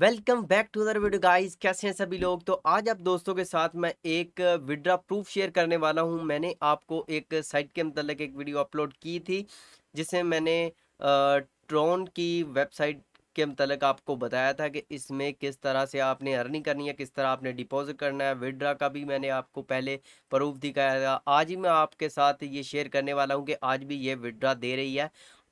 welcome back to other video guys कैसे हैं सभी लोग तो आज आप दोस्तों के साथ मैं एक विड्रा प्रूफ शेयर करने वाला हूं मैंने आपको एक साइट के मतलब एक वीडियो अपलोड की थी जिसे मैंने ट्रोन की वेबसाइट के मतलब आपको बताया था कि इसमें किस तरह से आपने अर्निंग करनी है किस तरह आपने डिपॉजिट करना है विड्रा का भी मैंने आपको पहले प्रूफ दिखाया था आज ही मैं आपके साथ ये शेयर करने वाला हूँ कि आज भी ये विड्रा दे रही है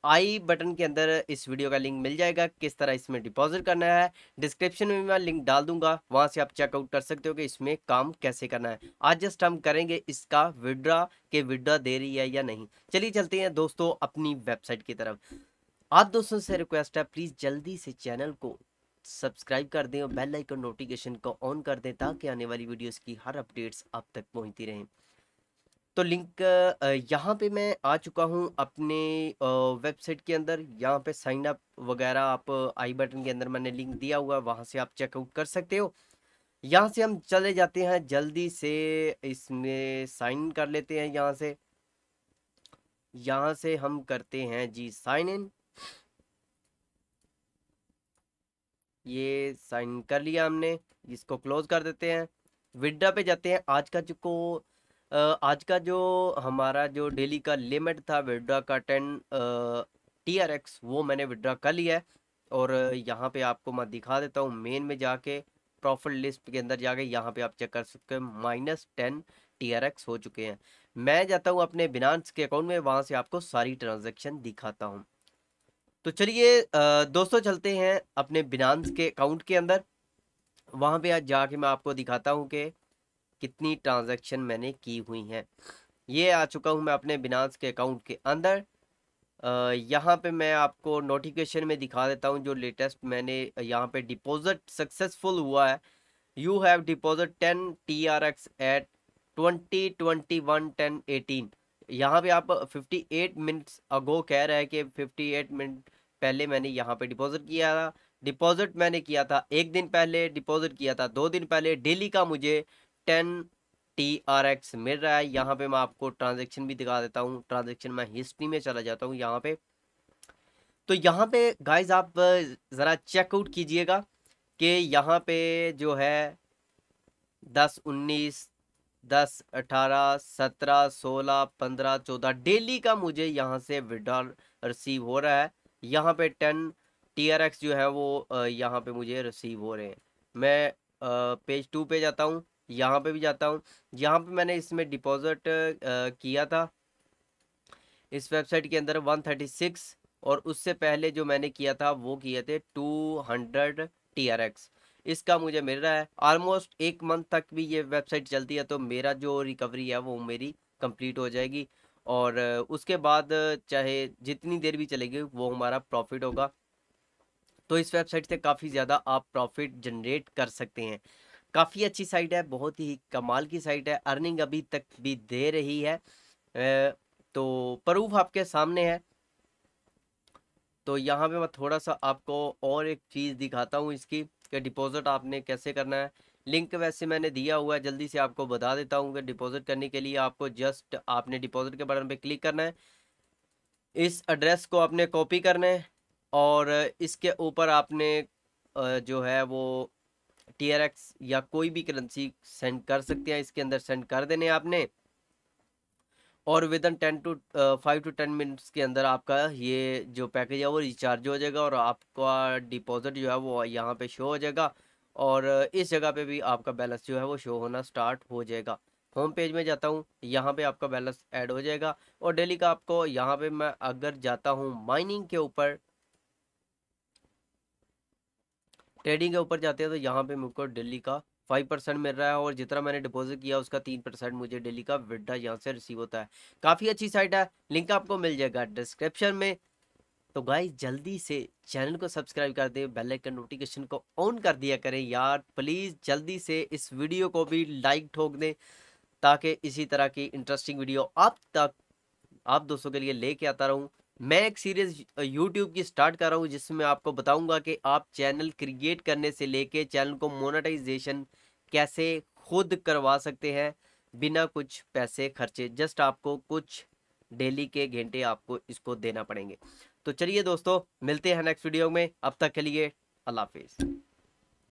आई बटन के अंदर इस वीडियो का लिंक मिल जाएगा किस तरह इसमें डिपॉजिट करना है डिस्क्रिप्शन में मैं लिंक डाल दूंगा वहाँ से आप चेकआउट कर सकते हो कि इसमें काम कैसे करना है आज जस्ट हम करेंगे इसका विड्रा के विड्रा दे रही है या नहीं चलिए चलते हैं दोस्तों अपनी वेबसाइट की तरफ आप दोस्तों से रिक्वेस्ट है प्लीज़ जल्दी से चैनल को सब्सक्राइब कर दें और बेल आइकन नोटिफिकेशन को ऑन कर दें ताकि आने वाली वीडियोस की हर अपडेट्स आप तक पहुंचती रहें तो लिंक यहाँ पे मैं आ चुका हूँ अपने वेबसाइट के अंदर यहाँ पे साइन अप वगैरह आप आई बटन के अंदर मैंने लिंक दिया हुआ है वहाँ से आप चेकआउट कर सकते हो यहाँ से हम चले जाते हैं जल्दी से इसमें साइन कर लेते हैं यहाँ से यहाँ से हम करते हैं जी साइन इन ये साइन कर लिया हमने इसको क्लोज कर देते हैं विड्रा पे जाते हैं आज का जो को आज का जो हमारा जो डेली का लिमिट था विड्रा का टेन टी आर एक्स वो मैंने विड्रा कर लिया है और यहाँ पे आपको मैं दिखा देता हूँ मेन में जाके प्रॉफिट लिस्ट के अंदर जाके यहाँ पे आप चेक कर सकते हो minus ten T R X हो चुके हैं मैं जाता हूँ अपने बिनांस के अकाउंट में वहाँ से आपको सारी ट्रांजेक्शन दिखाता हूँ तो चलिए दोस्तों चलते हैं अपने बिनांस के अकाउंट के अंदर वहाँ पे आज जाके मैं आपको दिखाता हूँ कि कितनी ट्रांजैक्शन मैंने की हुई हैं ये आ चुका हूँ मैं अपने बिनास के अकाउंट के अंदर यहाँ पे मैं आपको नोटिफिकेशन में दिखा देता हूँ जो लेटेस्ट मैंने यहाँ पे डिपॉजिट सक्सेसफुल हुआ है you have deposit ten T R X eight twenty twenty one ten eighteen यहाँ पर आप फिफ्टी एट मिनट्स अगो कह रहे हैं कि फिफ्टी एट मिनट पहले मैंने यहाँ पे डिपॉजिट किया था डिपॉजिट मैंने किया था एक दिन पहले डिपॉजिट किया था दो दिन पहले डेली का मुझे टेन टी आर एक्स मिल रहा है यहाँ पे मैं आपको ट्रांजेक्शन भी दिखा देता हूँ ट्रांजेक्शन मैं हिस्ट्री में चला जाता हूँ यहाँ पे तो यहाँ पे गाइज आप ज़रा चेकआउट कीजिएगा कि यहाँ पे जो है दस उन्नीस दस अठारह सत्रह सोलह पंद्रह चौदह डेली का मुझे यहाँ से विड्रॉल रिसीव हो रहा है यहाँ पे टेन टी आर एक्स जो है वो यहाँ पे मुझे रिसीव हो रहे हैं मैं पेज टू पे जाता हूँ यहाँ पे भी जाता हूँ यहाँ पे मैंने इसमें डिपॉजिट किया था इस वेबसाइट के अंदर 136 और उससे पहले जो मैंने किया था वो किए थे 200 हंड्रेड इसका मुझे मिल रहा है ऑलमोस्ट एक मंथ तक भी ये वेबसाइट चलती है तो मेरा जो रिकवरी है वो मेरी कंप्लीट हो जाएगी और उसके बाद चाहे जितनी देर भी चलेगी वो हमारा प्रॉफिट होगा तो इस वेबसाइट से काफ़ी ज़्यादा आप प्रॉफिट जनरेट कर सकते हैं काफ़ी अच्छी साइट है बहुत ही कमाल की साइट है अर्निंग अभी तक भी दे रही है तो प्रूफ आपके सामने है तो यहाँ पे मैं थोड़ा सा आपको और एक चीज़ दिखाता हूँ इसकी कि डिपॉजिट आपने कैसे करना है लिंक वैसे मैंने दिया हुआ है जल्दी से आपको बता देता हूँ कि डिपॉजिट करने के लिए आपको जस्ट आपने डिपॉजिट के बटन पे क्लिक करना है इस एड्रेस को आपने कॉपी करना है और इसके ऊपर आपने जो है वो टी या कोई भी करेंसी सेंड कर सकते हैं इसके अंदर सेंड कर देने आपने और within ten to five to ten minutes के अंदर आपका ये जो पैकेज है वो रिचार्ज हो जाएगा और आपका डिपॉजिट जो है वो यहाँ पे शो हो जाएगा और uh, इस जगह पे भी आपका बैलेंस जो है वो शो होना स्टार्ट हो जाएगा होम पेज में जाता हूँ यहाँ पे आपका बैलेंस ऐड हो जाएगा और डेली का आपको यहाँ पे मैं अगर जाता हूँ माइनिंग के ऊपर ट्रेडिंग के ऊपर जाते हैं तो यहाँ पे मुझको दिल्ली का फाइव परसेंट मिल रहा है और जितना मैंने डिपॉजिट किया उसका तीन परसेंट मुझे डेली का विड्रा यहाँ से रिसीव होता है काफ़ी अच्छी साइट है लिंक आपको मिल जाएगा डिस्क्रिप्शन में तो गाइज जल्दी से चैनल को सब्सक्राइब कर दें बेल आइकन नोटिफिकेशन को ऑन कर दिया करें यार प्लीज़ जल्दी से इस वीडियो को भी लाइक ठोक दें ताकि इसी तरह की इंटरेस्टिंग वीडियो आप तक आप दोस्तों के लिए लेके आता रहूँ मैं एक सीरीज यूट्यूब की स्टार्ट कर रहा हूँ जिसमें आपको बताऊंगा कि आप चैनल क्रिएट करने से लेके चैनल को मोनेटाइजेशन कैसे खुद करवा सकते हैं बिना कुछ पैसे खर्चे जस्ट आपको कुछ डेली के घंटे आपको इसको देना पड़ेंगे तो चलिए दोस्तों मिलते हैं नेक्स्ट वीडियो में अब तक के लिए अल्लाह हाफिज़